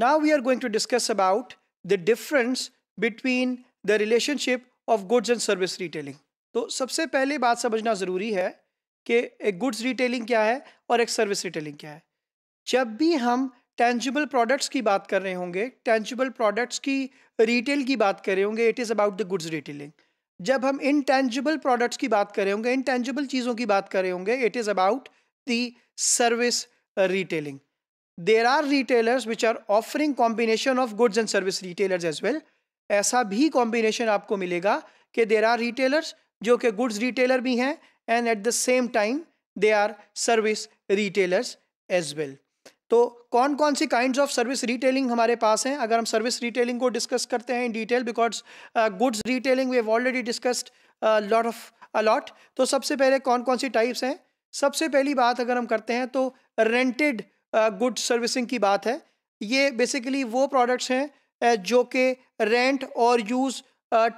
Now we are going to discuss about the difference between the relationship of goods and service retailing तो सबसे पहले बात समझना ज़रूरी है कि एक गुड्स रिटेलिंग क्या है और एक सर्विस रिटेलिंग क्या है जब भी हम टेंजिबल प्रोडक्ट्स की बात कर रहे होंगे टेंजिबल प्रोडक्ट्स की रिटेल की बात कर रहे होंगे it is about the goods retailing जब हम इनटेंजिबल प्रोडक्ट्स की बात कर रहे होंगे इन टेंजिबल चीज़ों की बात कर रहे होंगे it is about the service retailing there are retailers which are offering combination of goods and service retailers as well ऐसा भी कॉम्बिनेशन आपको मिलेगा कि देर आर रिटेलर्स जो कि गुड्स रिटेलर भी हैं and at the same time they are service retailers as well तो कौन कौन सी काइंड ऑफ सर्विस रिटेलिंग हमारे पास हैं अगर हम सर्विस रिटेलिंग को डिस्कस करते हैं in detail because goods retailing we have already discussed lot of a lot तो सबसे पहले कौन कौन सी टाइप्स हैं सबसे पहली बात अगर हम करते हैं तो रेंटेड गुड सर्विसिंग की बात है ये बेसिकली वो प्रोडक्ट्स हैं जो कि रेंट और use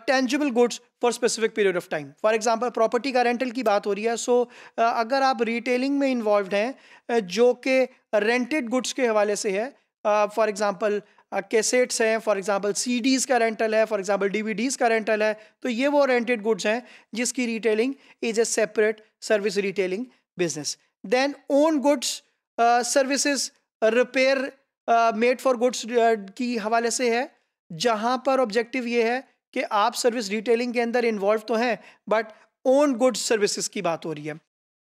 tangible goods for specific period of time for example property का रेंटल की बात हो रही है सो so, uh, अगर आप रिटेलिंग में इन्वॉल्व हैं जो कि रेंटेड गुड्स के हवाले से है फॉर एग्ज़ाम्पल कैसेट्स हैं फॉर एग्जांपल सीडीज़ का रेंटल है फॉर एग्जांपल डीवीडीज़ का रेंटल है तो ये वो रेंटेड गुड्स हैं जिसकी retailing is a separate service retailing business then own goods services repair made for goods की हवाले से है जहां पर ऑब्जेक्टिव ये है कि आप सर्विस रिटेलिंग के अंदर इन्वॉल्व तो हैं बट ओन गुड सर्विसेज की बात हो रही है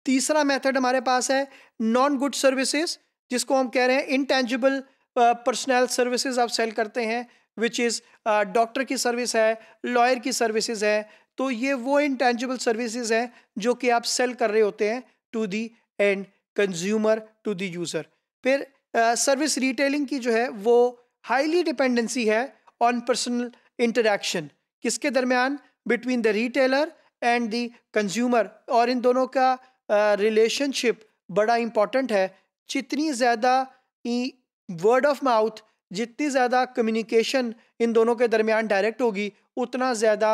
तीसरा मेथड हमारे पास है नॉन गुड सर्विसेज जिसको हम कह रहे हैं इनटेंजिबल पर्सनल सर्विसेज आप सेल करते हैं विच इज़ डॉक्टर की सर्विस है लॉयर की सर्विसेज है तो ये वो इनटेंजिबल सर्विसेज हैं जो कि आप सेल कर रहे होते हैं to the end consumer to the user फिर सर्विस uh, रिटेलिंग की जो है वो हाईली डिपेंडेंसी है ऑन पर्सनल इंटरेक्शन किसके दरमियान between the retailer and the consumer और इन दोनों का रिलेशनशिप uh, बड़ा इम्पॉर्टेंट है जितनी ज़्यादा वर्ड ऑफ माउथ जितनी ज़्यादा कम्युनिकेशन इन दोनों के दरमियान डायरेक्ट होगी उतना ज़्यादा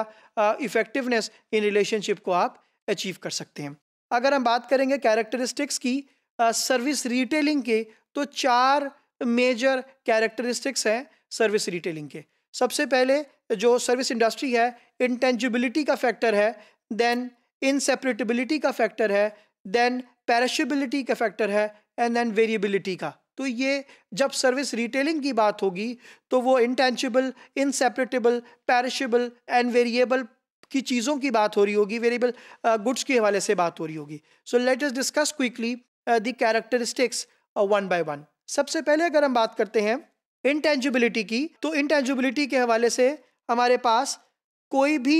इफ़ेक्टिवनेस इन रिलेशनशिप को आप अचीव कर सकते हैं अगर हम बात करेंगे कैरेक्टरिस्टिक्स की सर्विस रिटेलिंग के तो चार मेजर कैरेक्टरिस्टिक्स हैं सर्विस रिटेलिंग के सबसे पहले जो सर्विस इंडस्ट्री है इंटेंजिबिलिटी का फैक्टर है देन इनसेपरेटिबिलिटी का फैक्टर है देन पैरशबिलिटी का फैक्टर है एंड देन वेरिएबिलिटी का तो ये जब सर्विस रिटेलिंग की बात होगी तो वो intangible inseparable perishable and variable की चीज़ों की बात हो रही होगी वेरिएबल गुड्स के हवाले से बात हो रही होगी so let us discuss quickly the characteristics one by one सबसे पहले अगर हम बात करते हैं इंटेंजिबिलिटी की तो इंटेंजिबिलिटी के हवाले से हमारे पास कोई भी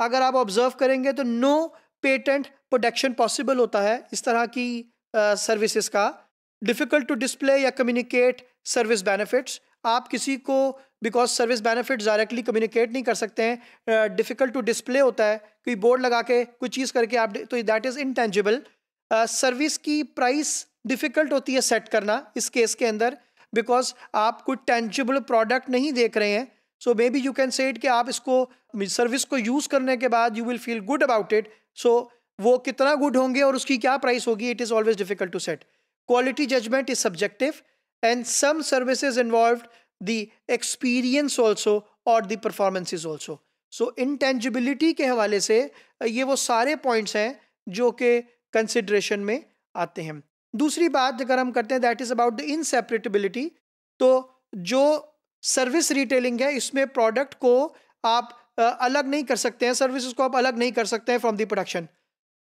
अगर आप ऑब्जर्व करेंगे तो नो पेटेंट प्रोडक्शन पॉसिबल होता है इस तरह की सर्विसेज uh, का डिफ़िकल्ट टू डिस्प्ले या कम्युनिकेट सर्विस बेनिफिट्स आप किसी को because service benefit directly communicate नहीं कर सकते हैं डिफ़िकल्ट टू डिस्प्ले होता है कोई बोर्ड लगा के कोई चीज़ करके आप तो दैट इज़ इनटेंजिबल सर्विस की प्राइस डिफ़िकल्ट होती है सेट करना इस केस के अंदर बिकॉज आप कोई टेंजिबल प्रोडक्ट नहीं देख रहे हैं so may be you can say it कि आप इसको सर्विस को यूज़ करने के बाद you will feel good about it so वो कितना गुड होंगे और उसकी क्या प्राइस होगी it is always difficult to set quality judgement is subjective and some services involve the experience also और the performance is also so intangibility के हवाले से ये वो सारे पॉइंट्स हैं जो कि कंसिडरेशन में आते हैं दूसरी बात अगर हम करते हैं that is about the inseparability तो जो सर्विस रिटेलिंग है इसमें प्रोडक्ट को आप अलग नहीं कर सकते हैं सर्विसेज को आप अलग नहीं कर सकते हैं फ्रॉम द प्रोडक्शन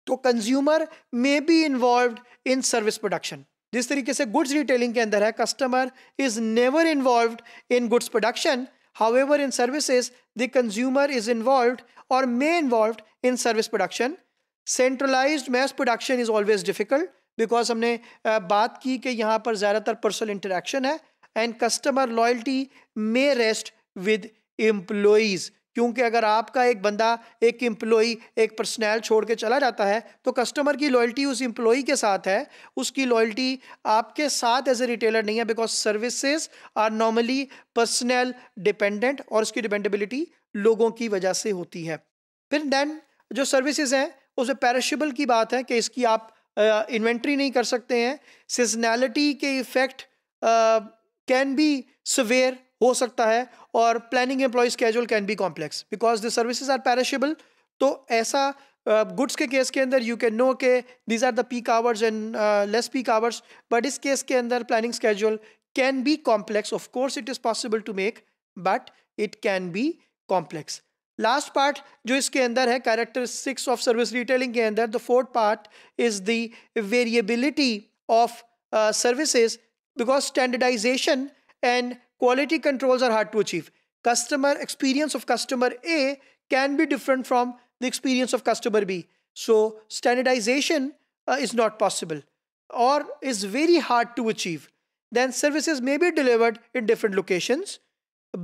तो consumer may be involve in service production जिस तरीके से गुड्स रिटेलिंग के अंदर है customer is never involve in goods production however in services the consumer is involve और may involve in service production centralized mass production is always difficult because हमने बात की कि यहाँ पर ज़्यादातर पर्सनल इंटरेक्शन है and customer loyalty may rest with employees क्योंकि अगर आपका एक बंदा एक एम्प्लॉई एक पर्सनल छोड़ के चला जाता है तो कस्टमर की लॉयल्टी उस एम्प्लॉई के साथ है उसकी लॉयल्टी आपके साथ एज ए रिटेलर नहीं है because services are normally personal dependent और उसकी डिपेंडेबिलिटी लोगों की वजह से होती है फिर देन जो सर्विसेज हैं उसे पैरिशेबल की बात है कि इसकी आप इन्वेंट्री नहीं कर सकते हैं सीजनैलिटी के इफ़ेक्ट कैन बी सवेयर हो सकता है और planning employ casual can be complex because the services are perishable तो ऐसा गुड्स uh, के केस के अंदर यू कैन नो के these are the peak hours and less peak hours but इस केस के अंदर planning schedule can be complex of course it is possible to make but it can be complex Last part, जो इसके अंदर है characteristics of service retailing के अंदर the fourth part is the variability of services because standardization and quality controls are hard to customer experience of customer A can be different from the experience of customer B. So standardization uh, is not possible or is very hard to achieve. Then services may be delivered in different locations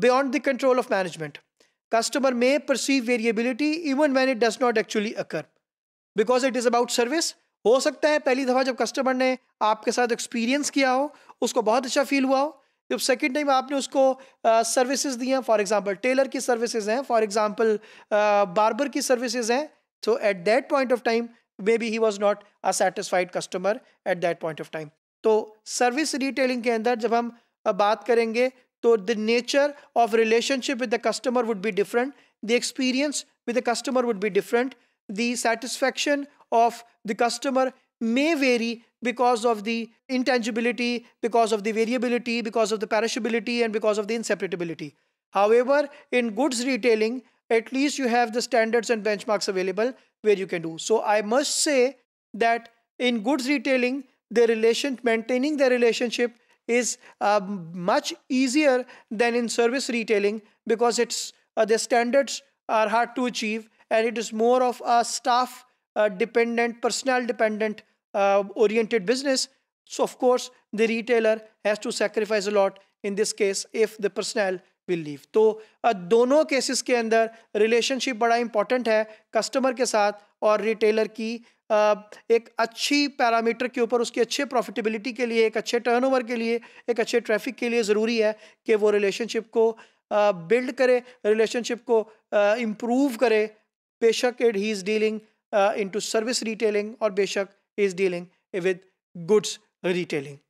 beyond the control of management. Customer may perceive variability even when it does not actually occur. Because it is about service, हो सकता है पहली दफ़ा जब customer ने आपके साथ experience किया हो उसको बहुत अच्छा फील हुआ हो जब सेकंड टाइम आपने उसको सर्विसेज दी हैं फॉर एग्जांपल टेलर की सर्विसेज हैं फॉर एग्जांपल बार्बर की सर्विसेज हैं so at that point of time may be he was not a satisfied customer at that point of time तो सर्विस रिटेलिंग तो के अंदर जब हम बात करेंगे So the nature of relationship with the customer would be different. The experience with the customer would be different. The satisfaction of the customer may vary because of the intangibility, because of the variability, because of the perishability, and because of the inseparability. However, in goods retailing, at least you have the standards and benchmarks available where you can do. So I must say that in goods retailing, the relation maintaining the relationship is uh, much easier than in service retailing because it's uh, the standards are hard to achieve and it is more of a staff uh, dependent personnel dependent uh, oriented business so of course the retailer has to sacrifice a lot in this case if the personnel will leave uh, दोनों cases के अंदर relationship बड़ा important है customer के साथ और retailer की एक अच्छी पैरामीटर के ऊपर उसकी अच्छे प्रॉफिटेबिलिटी के लिए एक अच्छे टर्नओवर के लिए एक अच्छे ट्रैफिक के लिए ज़रूरी है कि वो रिलेशनशिप को बिल्ड करे रिलेशनशिप को इम्प्रूव करे बेशक it he is dealing into service retailing और बेशक is dealing with goods retailing